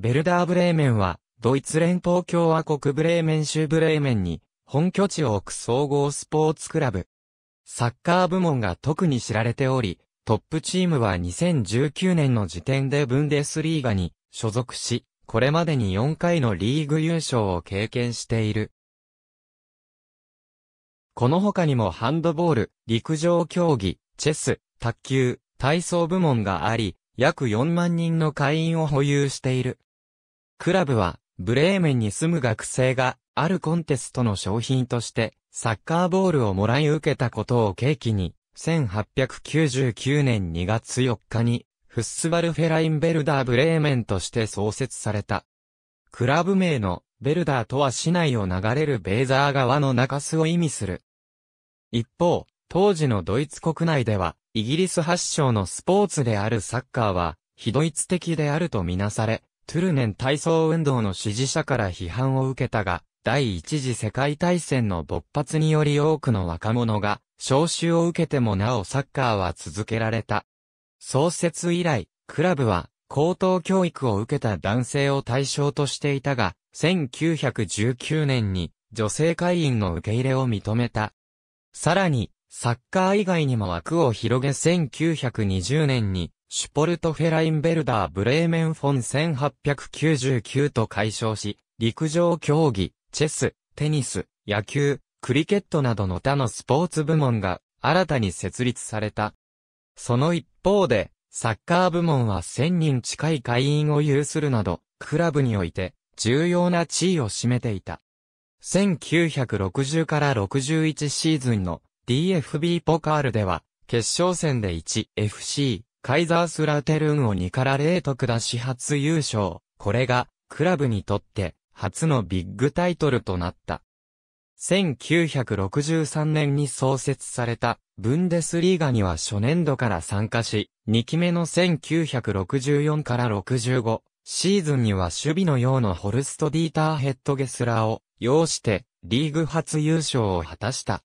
ベルダーブレーメンは、ドイツ連邦共和国ブレーメン州ブレーメンに、本拠地を置く総合スポーツクラブ。サッカー部門が特に知られており、トップチームは2019年の時点でブンデスリーガに所属し、これまでに4回のリーグ優勝を経験している。この他にもハンドボール、陸上競技、チェス、卓球、体操部門があり、約4万人の会員を保有している。クラブは、ブレーメンに住む学生が、あるコンテストの商品として、サッカーボールをもらい受けたことを契機に、1899年2月4日に、フッスバルフェラインベルダーブレーメンとして創設された。クラブ名のベルダーとは市内を流れるベーザー川の中州を意味する。一方、当時のドイツ国内では、イギリス発祥のスポーツであるサッカーは、非ドイツ的であるとみなされ、トゥルネン体操運動の支持者から批判を受けたが、第一次世界大戦の勃発により多くの若者が、招集を受けてもなおサッカーは続けられた。創設以来、クラブは、高等教育を受けた男性を対象としていたが、1919年に女性会員の受け入れを認めた。さらに、サッカー以外にも枠を広げ1920年にシュポルトフェラインベルダーブレーメンフォン1899と解消し、陸上競技、チェス、テニス、野球、クリケットなどの他のスポーツ部門が新たに設立された。その一方で、サッカー部門は1000人近い会員を有するなど、クラブにおいて重要な地位を占めていた。1960から61シーズンの DFB ポカールでは、決勝戦で 1FC、カイザースラテルンを2から0と下し初優勝。これが、クラブにとって、初のビッグタイトルとなった。1963年に創設された、ブンデスリーガには初年度から参加し、2期目の1964から65、シーズンには守備のようなホルスト・ディーター・ヘッドゲスラーを、要して、リーグ初優勝を果たした。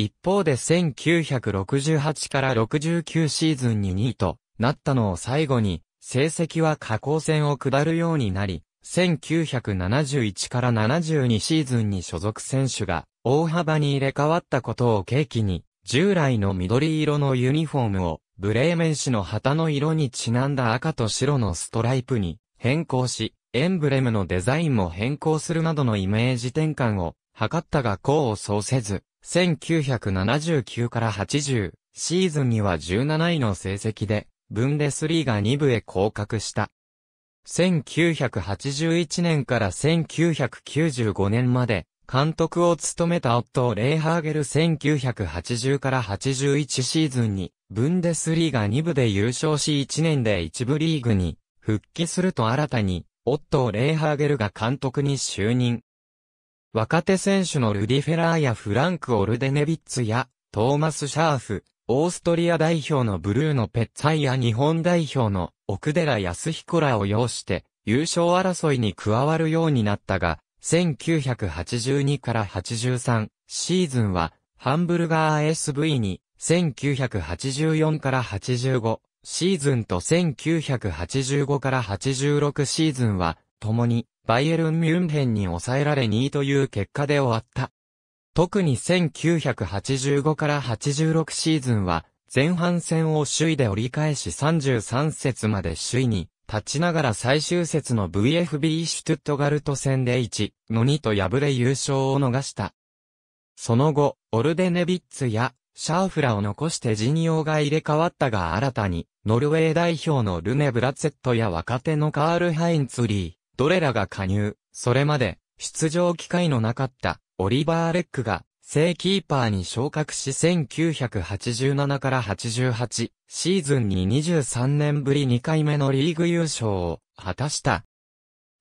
一方で1968から69シーズンに2位となったのを最後に、成績は下降線を下るようになり、1971から72シーズンに所属選手が大幅に入れ替わったことを契機に、従来の緑色のユニフォームをブレーメン市の旗の色にちなんだ赤と白のストライプに変更し、エンブレムのデザインも変更するなどのイメージ転換を図ったが功を奏せず、1979から80シーズンには17位の成績で、ブンデスリーガ2部へ降格した。1981年から1995年まで、監督を務めたオットー・レイハーゲル1980から81シーズンに、ブンデスリーガ2部で優勝し1年で1部リーグに復帰すると新たに、オットー・レイハーゲルが監督に就任。若手選手のルディ・フェラーやフランク・オルデネビッツや、トーマス・シャーフ、オーストリア代表のブルーのペッツァイや日本代表の奥寺康彦らを擁して優勝争いに加わるようになったが、1982から83シーズンはハンブルガー SV に1984から85シーズンと1985から86シーズンは共にバイエルン・ミュンヘンに抑えられ2位という結果で終わった。特に1985から86シーズンは前半戦を首位で折り返し33節まで首位に立ちながら最終節の VFB シュトゥットガルト戦で1の2と敗れ優勝を逃した。その後、オルデネビッツやシャーフラを残して陣容が入れ替わったが新たに、ノルウェー代表のルネ・ブラツェットや若手のカール・ハインツリー、どれらが加入、それまで出場機会のなかったオリバー・レックが正キーパーに昇格し1987から88シーズンに23年ぶり2回目のリーグ優勝を果たした。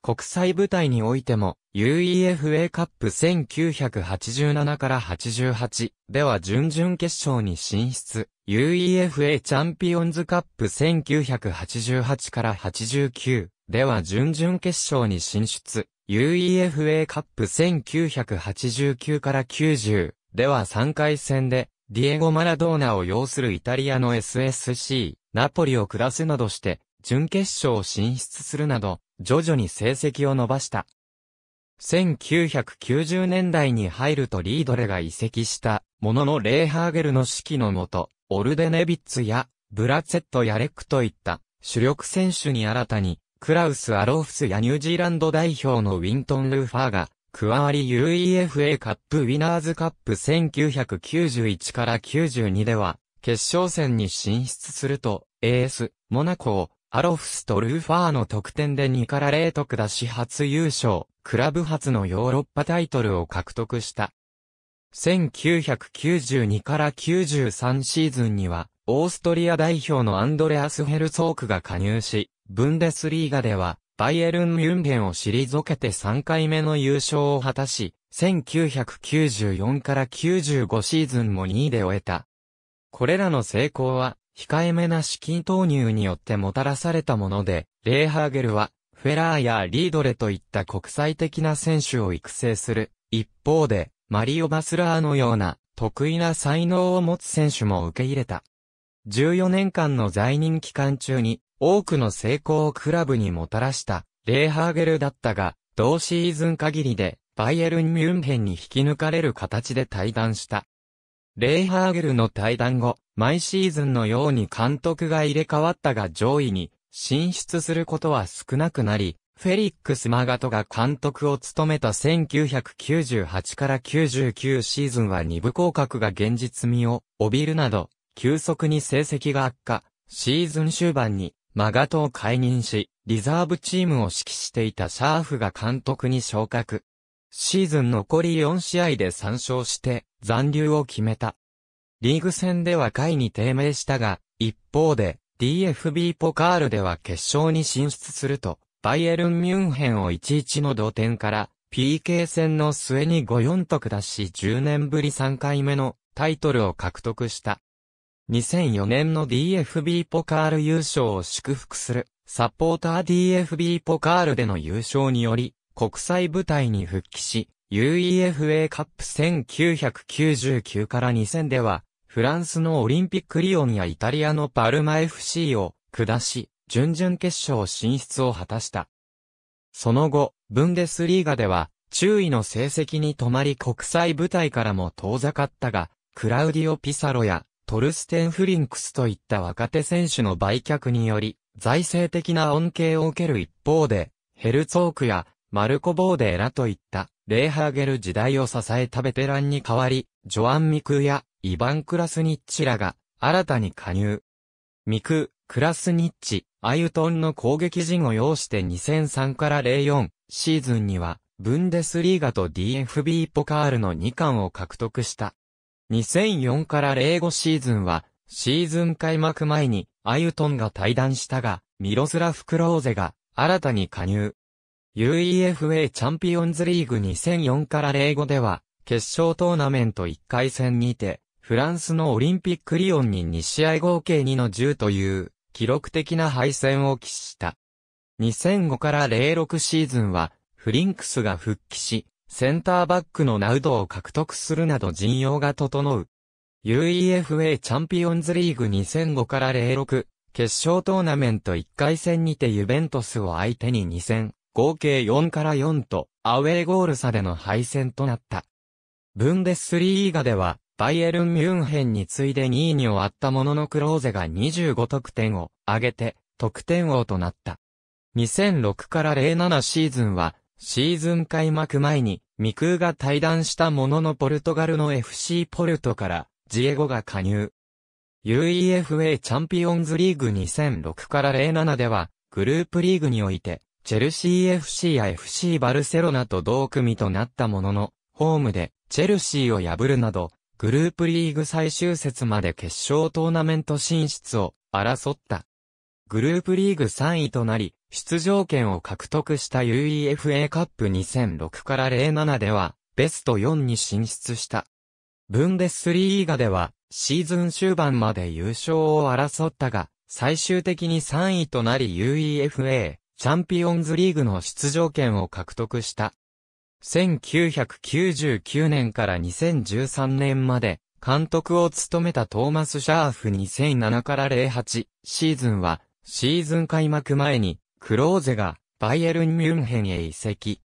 国際舞台においても UEFA カップ1987から88では準々決勝に進出 UEFA チャンピオンズカップ1988から89では準々決勝に進出。UEFA カップ1989から90では3回戦で、ディエゴ・マラドーナを擁するイタリアの SSC、ナポリを下すなどして、準決勝進出するなど、徐々に成績を伸ばした。1990年代に入るとリードレが移籍したもののレーハーゲルの指揮のもと、オルデネビッツやブラツェット・ヤレックといった主力選手に新たにクラウス・アローフスやニュージーランド代表のウィントン・ルーファーが、加わり UEFA カップウィナーズカップ1991から92では、決勝戦に進出すると、AS、モナコを、アロフスとルーファーの得点で2から0と下し初優勝、クラブ初のヨーロッパタイトルを獲得した。1992から93シーズンには、オーストリア代表のアンドレアス・ヘルツォークが加入し、ブンデスリーガでは、バイエルン・ミュンヘンを退けて3回目の優勝を果たし、1994から95シーズンも2位で終えた。これらの成功は、控えめな資金投入によってもたらされたもので、レーハーゲルは、フェラーやリードレといった国際的な選手を育成する。一方で、マリオ・バスラーのような、得意な才能を持つ選手も受け入れた。14年間の在任期間中に多くの成功をクラブにもたらしたレーハーゲルだったが、同シーズン限りでバイエルン・ミュンヘンに引き抜かれる形で退団した。レーハーゲルの退団後、毎シーズンのように監督が入れ替わったが上位に進出することは少なくなり、フェリックス・マガトが監督を務めた1998から99シーズンは二部降格が現実味を帯びるなど、急速に成績が悪化、シーズン終盤に、マガトを解任し、リザーブチームを指揮していたシャーフが監督に昇格。シーズン残り4試合で3勝して、残留を決めた。リーグ戦では下位に低迷したが、一方で、DFB ポカールでは決勝に進出すると、バイエルン・ミュンヘンを1-1の同点から、PK 戦の末に5-4と下し10年ぶり3回目のタイトルを獲得した。2004年の DFB ポカール優勝を祝福する、サポーター DFB ポカールでの優勝により、国際舞台に復帰し、UEFA カップ1999から2000では、フランスのオリンピックリオンやイタリアのパルマ FC を下し、準々決勝進出を果たした。その後、ブンデスリーガでは、注意の成績に止まり国際舞台からも遠ざかったが、クラウディオ・ピサロやトルステン・フリンクスといった若手選手の売却により、財政的な恩恵を受ける一方で、ヘルツォークやマルコ・ボーデーラといった、レーハーゲル時代を支えたベテランに代わり、ジョアン・ミクやイヴァン・クラスニッチらが新たに加入。ミク、クラスニッチ、アユトンの攻撃陣を要して2003から04シーズンには、ブンデスリーガと DFB ポカールの2冠を獲得した。2004から05シーズンは、シーズン開幕前に、アユトンが退団したが、ミロスラフ・クローゼが、新たに加入。UEFA チャンピオンズリーグ2004から05では、決勝トーナメント1回戦にて、フランスのオリンピックリオンに2試合合計2の10という、記録的な敗戦を喫した。2005から06シーズンは、フリンクスが復帰し、センターバックのナウドを獲得するなど陣容が整う。UEFA チャンピオンズリーグ2005から06、決勝トーナメント1回戦にてユベントスを相手に2戦、合計4から4と、アウェーゴール差での敗戦となった。ブンデスリーガでは、バイエルン・ミュンヘンに次いで2位に終わったもののクローゼが25得点を上げて、得点王となった。2006から07シーズンは、シーズン開幕前に、未空が退団したもののポルトガルの FC ポルトから、ジエゴが加入。UEFA チャンピオンズリーグ2006から07では、グループリーグにおいて、チェルシー FC や FC バルセロナと同組となったものの、ホームで、チェルシーを破るなど、グループリーグ最終節まで決勝トーナメント進出を争った。グループリーグ3位となり、出場権を獲得した UEFA カップ2006から07では、ベスト4に進出した。ブンデスリーガでは、シーズン終盤まで優勝を争ったが、最終的に3位となり UEFA チャンピオンズリーグの出場権を獲得した。1999年から2013年まで監督を務めたトーマス・シャーフ2007から08シーズンはシーズン開幕前にクローゼがバイエルン・ミュンヘンへ移籍。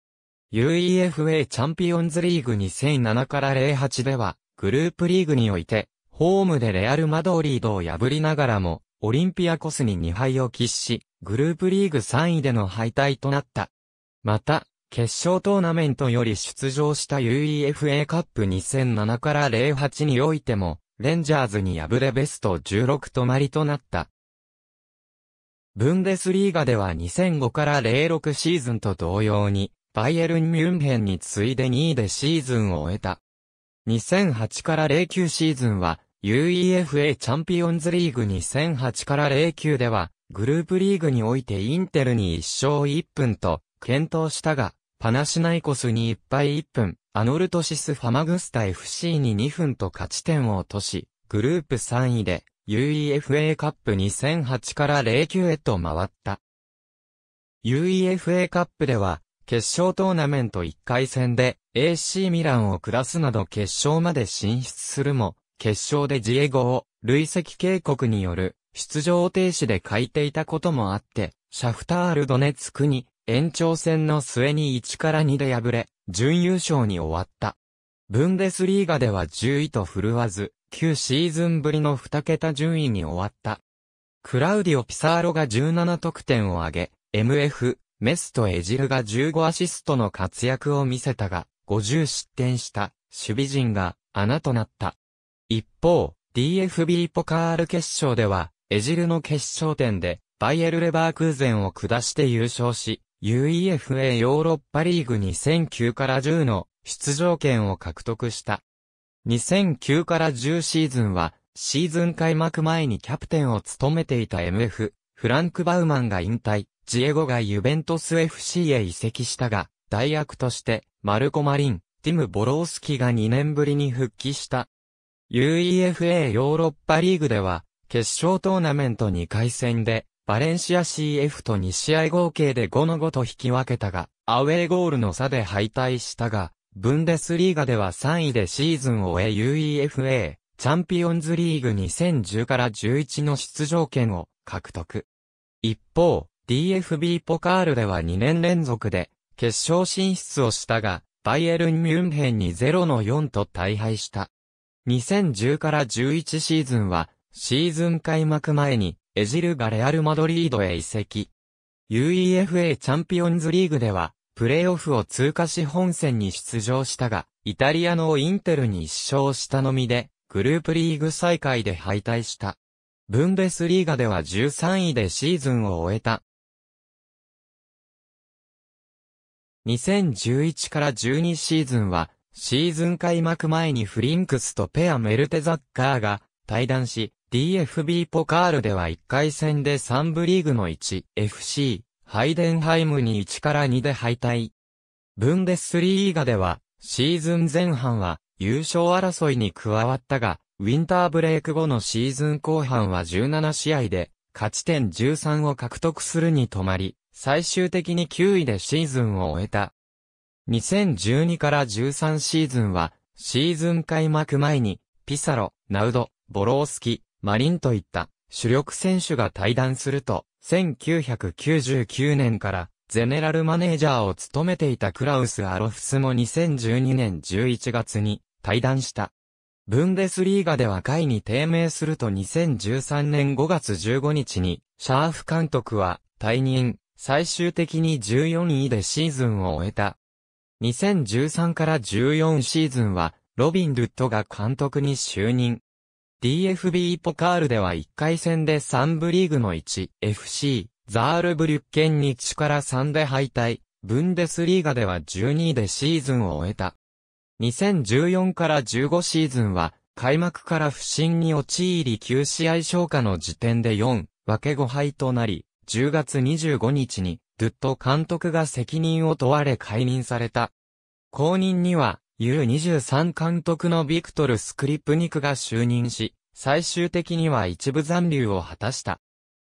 UEFA チャンピオンズリーグ2007から08では、グループリーグにおいて、ホームでレアル・マドリードを破りながらも、オリンピアコスに2敗を喫し、グループリーグ3位での敗退となった。また、決勝トーナメントより出場した UEFA カップ2007から08においても、レンジャーズに敗れベスト16止まりとなった。ブンデスリーガでは2005から06シーズンと同様に、バイエルン・ミュンヘンに次いで2位でシーズンを終えた。2008から09シーズンは、UEFA チャンピオンズリーグ2008から09では、グループリーグにおいてインテルに1勝1分と、検討したが、パナシナイコスに1敗1分、アノルトシス・ファマグスタ FC に2分と勝ち点を落とし、グループ3位で、UEFA カップ2008から09へと回った。UEFA カップでは、決勝トーナメント1回戦で AC ミランを下すなど決勝まで進出するも、決勝でジエゴを累積警告による出場停止で欠いていたこともあって、シャフタールドネツクに延長戦の末に1から2で敗れ、準優勝に終わった。ブンデスリーガでは10位と振るわず、9シーズンぶりの2桁順位に終わった。クラウディオ・ピサーロが17得点を挙げ、MF、メスとエジルが15アシストの活躍を見せたが、50失点した守備陣が穴となった。一方、DFB ポカール決勝では、エジルの決勝点で、バイエル・レバークーゼンを下して優勝し、UEFA ヨーロッパリーグ2009から10の出場権を獲得した。2009から10シーズンは、シーズン開幕前にキャプテンを務めていた MF、フランク・バウマンが引退、ジエゴがユベントス FC へ移籍したが、代役として、マルコ・マリン、ティム・ボロースキが2年ぶりに復帰した。UEFA ヨーロッパリーグでは、決勝トーナメント2回戦で、バレンシア CF と2試合合計で5の5と引き分けたが、アウェーゴールの差で敗退したが、ブンデスリーガでは3位でシーズンを終え UEFA チャンピオンズリーグ2010から11の出場権を獲得。一方、DFB ポカールでは2年連続で決勝進出をしたが、バイエルン・ミュンヘンに0の4と大敗した。2010から11シーズンは、シーズン開幕前に、エジルガレアル・マドリードへ移籍。UEFA チャンピオンズリーグでは、プレーオフを通過し本戦に出場したが、イタリアのインテルに1勝したのみで、グループリーグ再開で敗退した。ブンデスリーガでは13位でシーズンを終えた。2011から12シーズンは、シーズン開幕前にフリンクスとペアメルテザッカーが対談し、DFB ポカールでは1回戦で3部リーグの1、FC、ハイデンハイムに1から2で敗退。ブンデスリーガでは、シーズン前半は優勝争いに加わったが、ウィンターブレイク後のシーズン後半は17試合で、勝ち点13を獲得するに止まり、最終的に9位でシーズンを終えた。2012から13シーズンは、シーズン開幕前に、ピサロ、ナウド、ボロースキ、マリンといった主力選手が退団すると、1999年からゼネラルマネージャーを務めていたクラウス・アロフスも2012年11月に退団した。ブンデスリーガでは会に低迷すると2013年5月15日にシャーフ監督は退任、最終的に14位でシーズンを終えた。2013から14シーズンはロビン・ルットが監督に就任。DFB ポカールでは1回戦で3部リーグの 1FC、ザールブリュッケンに1から3で敗退、ブンデスリーガでは12位でシーズンを終えた。2014から15シーズンは、開幕から不振に陥り9試合消化の時点で4、分け5敗となり、10月25日に、ドゥット監督が責任を問われ解任された。後任には、U23 監督のビクトル・スクリプニクが就任し、最終的には一部残留を果たした。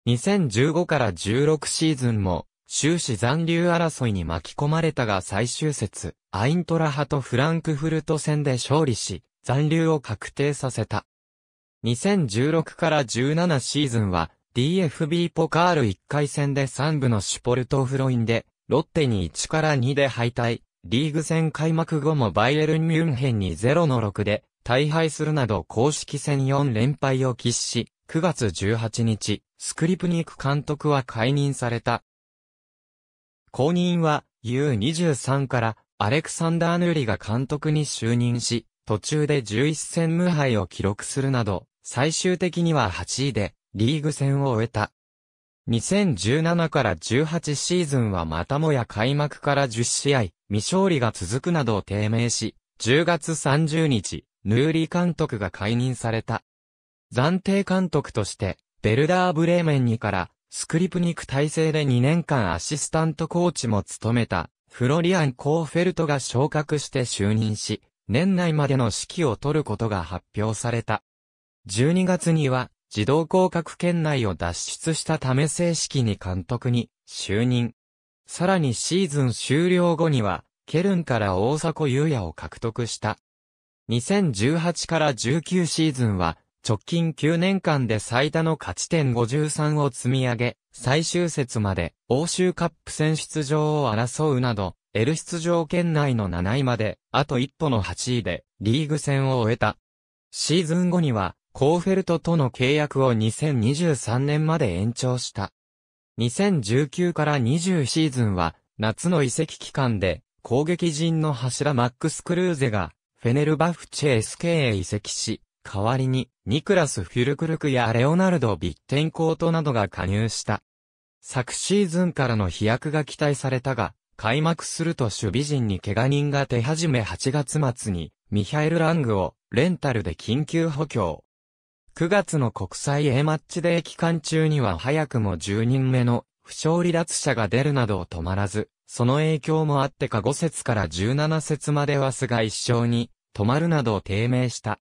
2015から16シーズンも、終始残留争いに巻き込まれたが最終節、アイントラ派とフランクフルト戦で勝利し、残留を確定させた。2016から17シーズンは、DFB ポカール1回戦で3部のシュポルトフロインで、ロッテに1から2で敗退、リーグ戦開幕後もバイエルン・ミュンヘンに0の6で大敗するなど公式戦4連敗を喫し、9月18日、スクリプニーク監督は解任された。後任は U23 からアレクサンダー・ヌーリが監督に就任し、途中で11戦無敗を記録するなど、最終的には8位でリーグ戦を終えた。2017から18シーズンはまたもや開幕から10試合、未勝利が続くなどを低迷し、10月30日、ヌーリ監督が解任された。暫定監督として、ベルダーブレーメンにから、スクリプニク体制で2年間アシスタントコーチも務めた、フロリアン・コーフェルトが昇格して就任し、年内までの指揮を取ることが発表された。12月には、自動降格圏内を脱出したため正式に監督に就任。さらにシーズン終了後には、ケルンから大迫優也を獲得した。2018から19シーズンは、直近9年間で最多の勝ち点53を積み上げ、最終節まで欧州カップ戦出場を争うなど、L 出場圏内の7位まで、あと一歩の8位で、リーグ戦を終えた。シーズン後には、コーフェルトとの契約を2023年まで延長した。2019から20シーズンは、夏の移籍期間で、攻撃陣の柱マックス・クルーゼが、フェネルバフチェ SK へ移籍し、代わりに、ニクラス・フュルクルクやレオナルド・ビッテンコートなどが加入した。昨シーズンからの飛躍が期待されたが、開幕すると守備陣に怪我人が出始め8月末に、ミハエル・ラングをレンタルで緊急補強。9月の国際 A マッチデー期間中には早くも10人目の負傷離脱者が出るなど止まらず、その影響もあってか5節から17節までは菅一生に止まるなど低迷した。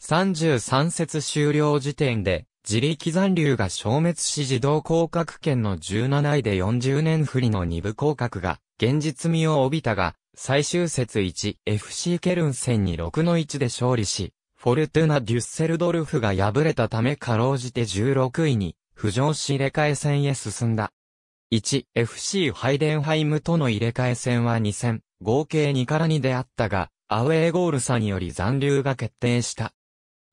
33節終了時点で、自力残留が消滅し自動降格圏の17位で40年振りの二部降格が現実味を帯びたが、最終節 1FC ケルン戦に6の1で勝利し、フォルトゥナ・デュッセルドルフが敗れたためかろうじて16位に浮上し入れ替え戦へ進んだ。1、FC ハイデンハイムとの入れ替え戦は2戦、合計2から2であったが、アウェーゴール差により残留が決定した。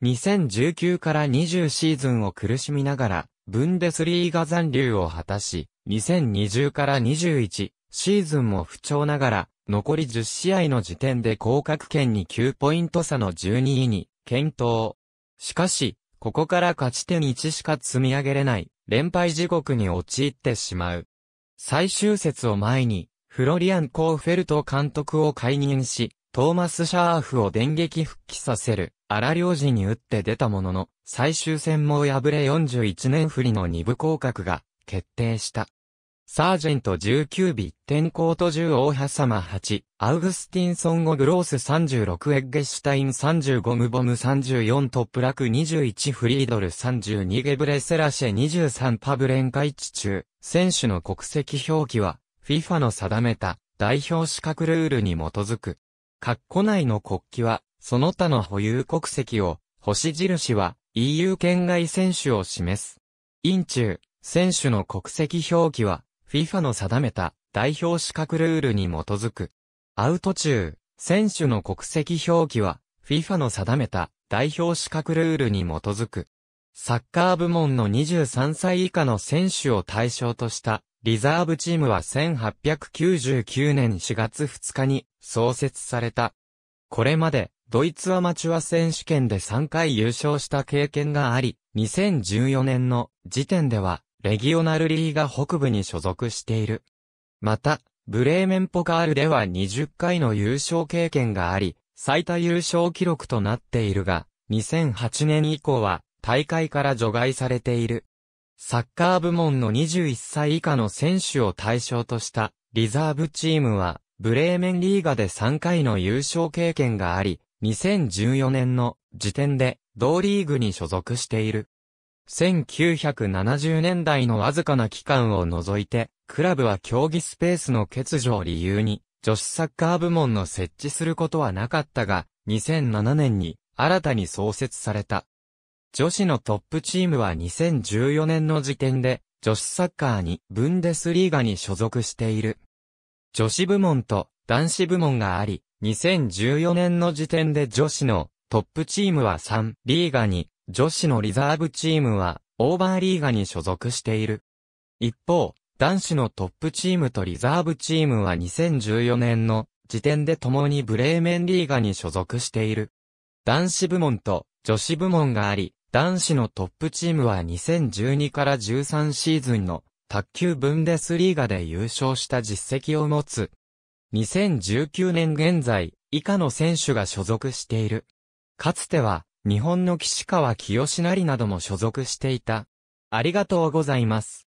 2019から20シーズンを苦しみながら、ブンデスリーガ残留を果たし、2020から21シーズンも不調ながら、残り10試合の時点で降格圏に9ポイント差の12位に検討。しかし、ここから勝ち点1しか積み上げれない、連敗地獄に陥ってしまう。最終節を前に、フロリアン・コーフェルト監督を解任し、トーマス・シャーフを電撃復帰させる、荒領事に打って出たものの、最終戦も敗れ41年振りの二部降格が決定した。サージェント19日、天候と10オー様8、アウグスティンソン5グロース36エッゲシュタイン35ムボム34トップラク21フリードル32ゲブレセラシェ23パブレンカイチ中、選手の国籍表記は、FIFA の定めた代表資格ルールに基づく。括弧内の国旗は、その他の保有国籍を、星印は EU 圏外選手を示す。イン中、選手の国籍表記は、FIFA の定めた代表資格ルールに基づく。アウト中、選手の国籍表記は FIFA の定めた代表資格ルールに基づく。サッカー部門の23歳以下の選手を対象としたリザーブチームは1899年4月2日に創設された。これまでドイツアマチュア選手権で3回優勝した経験があり、2014年の時点ではレギオナルリーガ北部に所属している。また、ブレーメンポカールでは20回の優勝経験があり、最多優勝記録となっているが、2008年以降は大会から除外されている。サッカー部門の21歳以下の選手を対象としたリザーブチームは、ブレーメンリーガで3回の優勝経験があり、2014年の時点で同リーグに所属している。1970年代のわずかな期間を除いて、クラブは競技スペースの欠如を理由に、女子サッカー部門の設置することはなかったが、2007年に新たに創設された。女子のトップチームは2014年の時点で、女子サッカーにブンデスリーガに所属している。女子部門と男子部門があり、2014年の時点で女子のトップチームは3リーガに、女子のリザーブチームは、オーバーリーガに所属している。一方、男子のトップチームとリザーブチームは2014年の時点で共にブレーメンリーガに所属している。男子部門と女子部門があり、男子のトップチームは2012から13シーズンの卓球ブンデスリーガで優勝した実績を持つ。2019年現在、以下の選手が所属している。かつては、日本の岸川清成なども所属していた。ありがとうございます。